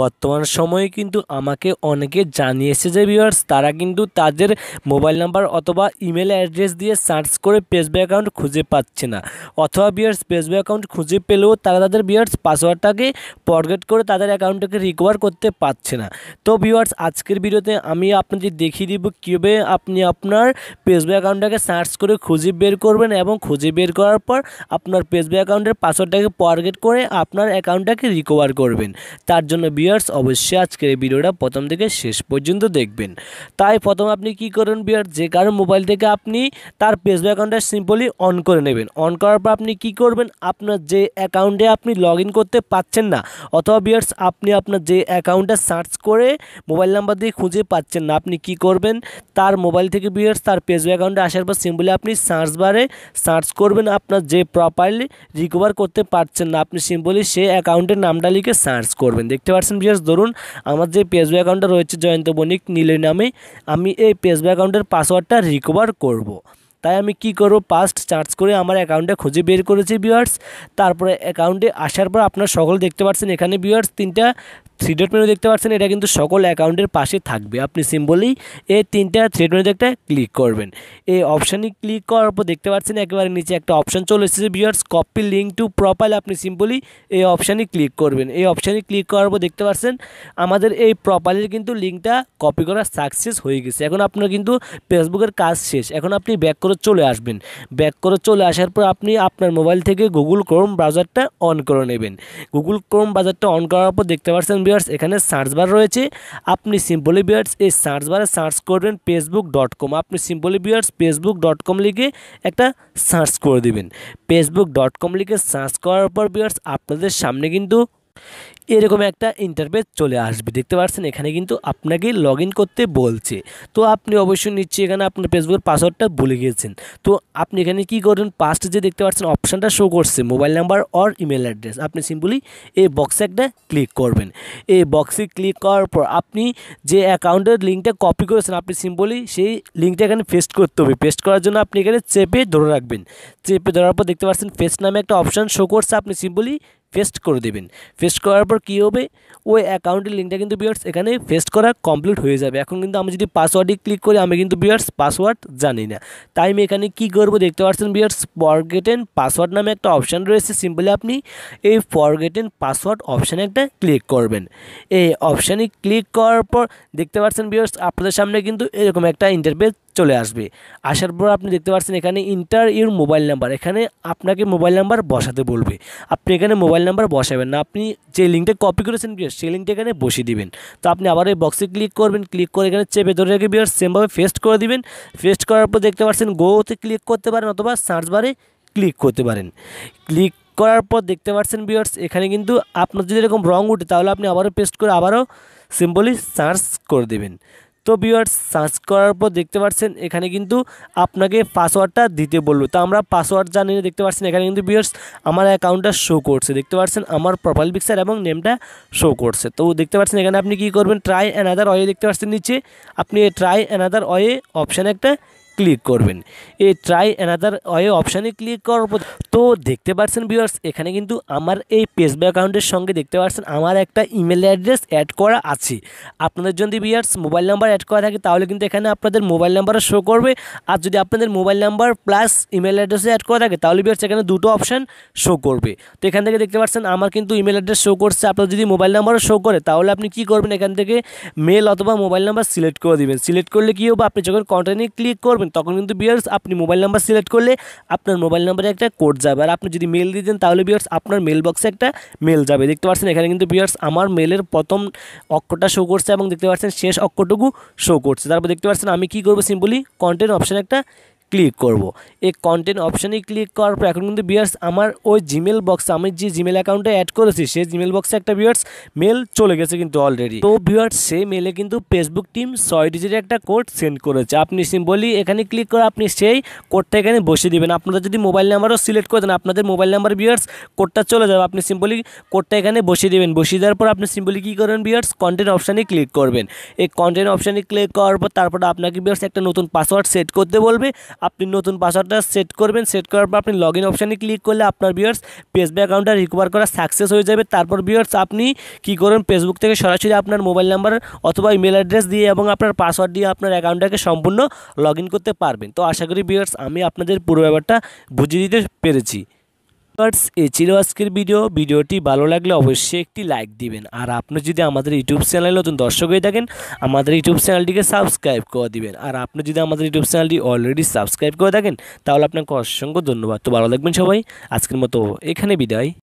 বর্তমান সময়ে কিন্তু আমাকে অনেকে জানিয়েছে যে ভিউয়ার্স তারা কিন্তু তাদের মোবাইল নাম্বার অথবা ইমেল অ্যাড্রেস দিয়ে সার্চ করে পেসবি অ্যাকাউন্ট খুঁজে পাচ্ছে না অথবা ভিউয়ার্স পেসবি অ্যাকাউন্ট খুঁজে পেলেও তারা তাদের ভিউয়ার্স পাসওয়ার্ডটাকে পরগেট করে তাদের অ্যাকাউন্টটাকে রিকভার করতে পারছে না তো ভিউয়ার্স আজকের ভিডিওতে আমি আপনাদের দেখিয়ে দিব কীভাবে আপনি আপনার পেসবি অ্যাকাউন্টটাকে সার্চ করে খুঁজে বের করবেন এবং খুঁজে বের করার পর আপনার পেসবি অ্যাকাউন্টের পাসওয়ার্ডটাকে পরগেট করে আপনার অ্যাকাউন্টটাকে রিকভার করবেন তার জন্য বিয়ার্স অবশ্যই আজকের এই ভিডিওটা প্রথম থেকে শেষ পর্যন্ত দেখবেন তাই প্রথম আপনি কি করেন বিয়ার যে কারণ মোবাইল থেকে আপনি তার ফেসবুক অ্যাকাউন্টটা সিম্পলি অন করে নেবেন অন করার পর আপনি কি করবেন আপনার যে অ্যাকাউন্টে আপনি লগ করতে পাচ্ছেন না অথবা বিয়ার্স আপনি আপনার যে অ্যাকাউন্টটা সার্চ করে মোবাইল নাম্বার দিয়ে খুঁজে পাচ্ছেন না আপনি কি করবেন তার মোবাইল থেকে বিয়ার্স তার ফেসবুক অ্যাকাউন্টে আসার পর সিম্পলি আপনি সার্চ বারে সার্চ করবেন আপনার যে প্রপারলি রিকভার করতে পারছেন না আপনি সিম্পলি সে অ্যাকাউন্টের নামটা লিখে সার্চ করবেন দেখতে পাচ্ছেন পার্সেন্ট বিশেষ ধরুন আমার যে পেজবু অ্যাকাউন্টটা রয়েছে জয়ন্ত বণিক নীলের নামে আমি এই পেজবু অ্যাকাউন্টের পাসওয়ার্ডটা রিকভার করব। তাই আমি কি করব পাস্ট চার্জ করে আমার অ্যাকাউন্টে খুঁজে বের করেছি ভিউয়ার্স তারপরে অ্যাকাউন্টে আসার পর আপনার সকল দেখতে পাচ্ছেন এখানে ভিউয়ার্স তিনটা থ্রি মেনু দেখতে পাচ্ছেন এটা কিন্তু সকল অ্যাকাউন্টের পাশে থাকবে আপনি সিম্বলি এই তিনটা থ্রেড মেনুতে একটা ক্লিক করবেন এই অপশানে ক্লিক করার পর দেখতে পাচ্ছেন একেবারে নিচে একটা অপশান চলে এসেছে viewers copy link to profile আপনি সিম্পলি এই অপশানে ক্লিক করবেন এই অপশানে ক্লিক করার পর দেখতে পাচ্ছেন আমাদের এই প্রোফাইলের কিন্তু লিঙ্কটা কপি করা সাকসেস হয়ে গেছে এখন আপনার কিন্তু ফেসবুকের কাজ শেষ এখন আপনি ব্যাক করে চলে আসবেন ব্যাক করে চলে আসার পর আপনি আপনার মোবাইল থেকে গুগল ক্রোম ব্রাউজারটা অন করে নেবেন গুগল ক্রোম ব্রাউজারটা অন করার পর দেখতে পাচ্ছেন বিয়ার্স এখানে সার্চ বার রয়েছে আপনি সিম্পলি বিয়ার্স এই সার্চ বারে সার্চ করবেন ফেসবুক ডট কম আপনি simply viewers Facebook dot com লিখে একটা সার্চ করে দিবেন ফেসবুক ডট কম লিখে সার্চ করার পর বিয়ার্স আপনাদের সামনে কিন্তু এরকম একটা ইন্টারভেস চলে আসবে দেখতে পাচ্ছেন এখানে কিন্তু আপনাকে লগ করতে বলছে তো আপনি অবশ্যই নিচ্ছি এখানে আপনার ফেসবুকের পাসওয়ার্ডটা ভুলে গিয়েছেন তো আপনি এখানে কি করবেন পাস্ট যে দেখতে পাচ্ছেন অপশানটা শো করছে mobile number or email address আপনি সিম্পলি এই বক্সে একটা ক্লিক করবেন এই বক্সে ক্লিক করার পর আপনি যে অ্যাকাউন্টের লিঙ্কটা কপি করেছেন আপনি সিম্পলি সেই লিঙ্কটা এখানে পেস্ট করতে হবে পেস্ট করার জন্য আপনি এখানে চেপে ধরে রাখবেন চেপে ধরার পর দেখতে পাচ্ছেন পেস্ট নামে একটা অপশান শো করছে আপনি সিম্পলি পেস্ট করে দেবেন পেস্ট করার পর কী হবে ওই অ্যাকাউন্টের লিঙ্কটা কিন্তু বিয়ার্স এখানে পেস্ট করা কমপ্লিট হয়ে যাবে এখন কিন্তু আমি যদি পাসওয়ার্ডে ক্লিক করি আমি কিন্তু বিয়ার্স পাসওয়ার্ড জানি না তাই আমি এখানে কি করবো দেখতে পাচ্ছেন বিয়ার্স ফরগেটেন পাসওয়ার্ড নামে একটা অপশান রয়েছে সিম্পলি আপনি এই ফরগেটেন পাসওয়ার্ড অপশানে একটা ক্লিক করবেন এই অপশানে ক্লিক করার পর দেখতে পাচ্ছেন বিয়ার্স আপনাদের সামনে কিন্তু এরকম একটা ইন্টারপেজ চলে আসবে আসার পর আপনি দেখতে পাচ্ছেন এখানে ইন্টার ইউর মোবাইল নাম্বার এখানে আপনাকে মোবাইল নাম্বার বসাতে বলবে আপনি এখানে মোবাইল নাম্বার বসাবেন না আপনি যে লিঙ্কটা কপি করেছেন বিয়ার সেই লিঙ্কটা এখানে বসিয়ে দিবেন তো আপনি আবার ওই বক্সে ক্লিক করবেন ক্লিক করে এখানে চেপে ধরে রেখে বিয়ার সেমভাবে ফেস্ট করে দিবেন ফেস্ট করার পর দেখতে পাচ্ছেন গোতে ক্লিক করতে পারেন অথবা সার্চ বারে ক্লিক করতে পারেন ক্লিক করার পর দেখতে পাচ্ছেন বিয়ার্স এখানে কিন্তু আপনার যদি এরকম রং উঠে তাহলে আপনি আবারও পেস্ট করে আবারও সিম্পলি সার্চ করে দেবেন তো ভিউয়ার্স সার্চ করার পর দেখতে পারছেন এখানে কিন্তু আপনাকে পাসওয়ার্ডটা দিতে বললো তো আমরা পাসওয়ার্ড জানিয়ে দেখতে পাচ্ছেন এখানে কিন্তু ভিউয়ার্স আমার অ্যাকাউন্টটা শো করছে দেখতে পাচ্ছেন আমার প্রোফাইল পিকচার এবং নেমটা শো করছে তো দেখতে পাচ্ছেন এখানে আপনি কি করবেন ট্রাই অ্যানাদার ওয়ে দেখতে পাচ্ছেন নিচে আপনি ট্রাই অ্যানাদার ওয়ে অপশান একটা ক্লিক করবেন এই ট্রাই অ্যানাদার ওয়ে অপশানে ক্লিক করার পর তো দেখতে পাচ্ছেন ভিউয়ার্স এখানে কিন্তু আমার এই পেসবি অ্যাকাউন্টের সঙ্গে দেখতে পাচ্ছেন আমার একটা ইমেল অ্যাড্রেস অ্যাড করা আছে আপনাদের যদি ভিউয়ার্স মোবাইল নাম্বার অ্যাড করা থাকে তাহলে কিন্তু এখানে আপনাদের মোবাইল নাম্বারও শো করবে আর যদি আপনাদের মোবাইল নাম্বার প্লাস ইমেল অ্যাড্রেসে অ্যাড করা থাকে তাহলে ভিউয়ার্স এখানে দুটো অপশান শো করবে তো এখান থেকে দেখতে পাচ্ছেন আমার কিন্তু ইমেল অ্যাড্রেস শো করছে আপনার যদি মোবাইল নাম্বারও শো করে তাহলে আপনি কি করবেন এখান থেকে মেল অথবা মোবাইল নাম্বার সিলেক্ট করে দেবেন সিলেক্ট করলে কী হবে আপনি যখন কন্টেন্টে ক্লিক করবেন করবেন তখন কিন্তু বিয়ার্স আপনি মোবাইল নাম্বার সিলেক্ট করলে আপনার মোবাইল নাম্বারে একটা কোড যাবে আর আপনি যদি মেল দিয়ে দেন তাহলে বিয়ার্স আপনার মেল বক্সে একটা মেল যাবে দেখতে পাচ্ছেন এখানে কিন্তু বিয়ার্স আমার মেলের প্রথম অক্ষরটা শো করছে এবং দেখতে পাচ্ছেন শেষ অক্ষরটুকু শো করছে তারপর দেখতে পাচ্ছেন আমি কী করবো সিম্পলি কন্টেন্ট অপশানে একটা ক্লিক করব। এই কন্টেন্ট অপশানে ক্লিক করার পর এখন কিন্তু বিয়ার্স আমার ওই জিমেল বক্স আমি যে জিমেল অ্যাকাউন্টে অ্যাড করেছি সেই জিমেল বক্সে একটা বিয়ার্স মেল চলে গেছে কিন্তু অলরেডি তো বিয়ার্স সেই মেলে কিন্তু ফেসবুক টিম ছয় ডিজিটের একটা কোড সেন্ড করেছে আপনি সিম্পলি এখানে ক্লিক করে আপনি সেই কোডটা এখানে বসিয়ে দেবেন আপনারা যদি মোবাইল নাম্বারও সিলেক্ট করে দেন আপনাদের মোবাইল নাম্বার বিয়ার্স কোডটা চলে যাবে আপনি সিম্পলি কোডটা এখানে বসিয়ে দেবেন বসিয়ে দেওয়ার পর আপনি সিম্পলি কী করবেন বিয়ার্স কন্টেন্ট অপশানে ক্লিক করবেন এই কন্টেন্ট অপশানে ক্লিক করার পর তারপর আপনাকে বিয়ার্স একটা নতুন পাসওয়ার্ড সেট করতে বলবে আপনি নতুন পাসওয়ার্ডটা সেট করবেন সেট করার পর আপনি লগ ইন অপশানে ক্লিক করলে আপনার ভিউয়ার্স ফেসবুক অ্যাকাউন্টটা রিকভার করা সাকসেস হয়ে যাবে তারপর ভিউয়ার্স আপনি কি করবেন ফেসবুক থেকে সরাসরি আপনার মোবাইল নাম্বার অথবা ইমেল অ্যাড্রেস দিয়ে এবং আপনার পাসওয়ার্ড দিয়ে আপনার অ্যাকাউন্টটাকে সম্পূর্ণ লগ করতে পারবেন তো আশা করি ভিউয়ার্স আমি আপনাদের পুরো ব্যাপারটা বুঝিয়ে দিতে পেরেছি এ ছিল আজকের ভিডিও ভিডিওটি ভালো লাগলে অবশ্যই একটি লাইক দিবেন আর আপনি যদি আমাদের ইউটিউব চ্যানেলে নতুন দর্শক হয়ে থাকেন আমাদের ইউটিউব চ্যানেলটিকে সাবস্ক্রাইব করে দিবেন আর আপনি যদি আমাদের ইউটিউব চ্যানেলটি অলরেডি সাবস্ক্রাইব করে থাকেন তাহলে আপনাকে অসংখ্য ধন্যবাদ তো ভালো লাগবেন সবাই আজকের মতো এখানে বিদায়